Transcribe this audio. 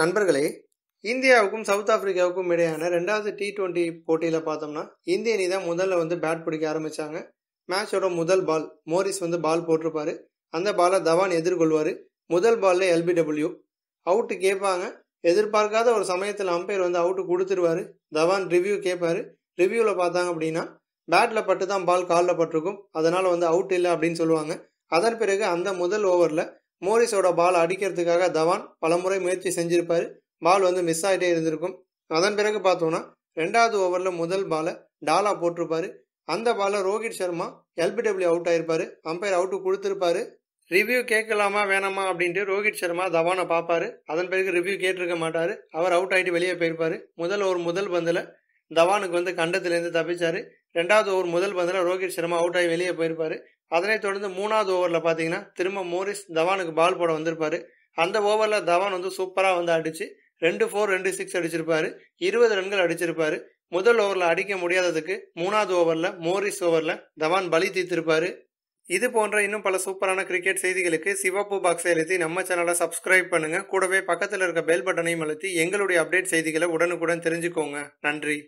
நண்பர்களே இந்தியாவுக்கும் சவுத் ஆப்பிரிக்காவுக்கும் இடையான ரெண்டாவது டி டுவெண்ட்டி போட்டியில் பார்த்தோம்னா இந்திய அணி தான் முதல்ல வந்து பேட் பிடிக்க ஆரம்பித்தாங்க மேட்சோட முதல் பால் மோரிஸ் வந்து பால் போட்டிருப்பார் அந்த பாலை தவான் எதிர்கொள்வார் முதல் பாலில் எல்பிடபிள்யூ அவுட்டு கேட்பாங்க எதிர்பார்க்காத ஒரு சமயத்தில் அம்பையர் வந்து அவுட்டு கொடுத்துருவார் தவான் ரிவ்யூ கேட்பார் ரிவ்யூவில் பார்த்தாங்க அப்படின்னா பேட்டில் பட்டு தான் பால் காலில் பட்டிருக்கும் அதனால் வந்து அவுட் இல்லை அப்படின்னு சொல்லுவாங்க அதன் பிறகு அந்த முதல் ஓவரில் மோரிஸோட பால் அடிக்கிறதுக்காக தவான் பலமுறை முயற்சி செஞ்சிருப்பாரு பால் வந்து மிஸ் ஆகிட்டே இருந்திருக்கும் அதன் பிறகு பார்த்தோம்னா ரெண்டாவது ஓவரில் முதல் பாலை டாலா போட்டிருப்பாரு அந்த பாலை ரோஹித் சர்மா எல்பிடபிள்யூ அவுட் ஆயிருப்பாரு அம்பையர் அவுட்டு கொடுத்துருப்பாரு ரிவ்யூ கேட்கலாமா வேணாமா அப்படின்ட்டு ரோஹித் சர்மா தவானை பார்ப்பாரு அதன் பிறகு ரிவ்யூ கேட்டிருக்க மாட்டார் அவர் அவுட் ஆகிட்டு வெளியே போயிருப்பாரு முதல் ஒரு முதல் பந்தில் தவானுக்கு வந்து கண்டத்துலேருந்து தப்பிச்சாரு ரெண்டாவது ஓவர் முதல் பந்தில் ரோஹித் சர்மா அவுட் ஆகி வெளியே போயிருப்பாரு அதனைத் தொடர்ந்து மூணாவது ஓவரில் பார்த்தீங்கன்னா திரும்ப மோரிஸ் தவானுக்கு பால் போட வந்திருப்பாரு அந்த ஓவரில் தவான் வந்து சூப்பராக வந்து அடித்து ரெண்டு ஃபோர் ரெண்டு சிக்ஸ் அடிச்சிருப்பாரு இருபது ரன்கள் அடிச்சிருப்பாரு முதல் ஓவரில் அடிக்க முடியாததுக்கு மூணாவது ஓவரில் மோரிஸ் ஓவரில் தவான் பலி தீர்த்திருப்பாரு இது போன்ற இன்னும் பல சூப்பரான கிரிக்கெட் செய்திகளுக்கு சிவப்பு பாக்ஸை எழுதி நம்ம சேனலை சப்ஸ்கிரைப் பண்ணுங்க கூடவே பக்கத்தில் இருக்க பெல் பட்டனையும் அழுத்தி எங்களுடைய அப்டேட் செய்திகளை உடனுக்குடன் தெரிஞ்சுக்கோங்க நன்றி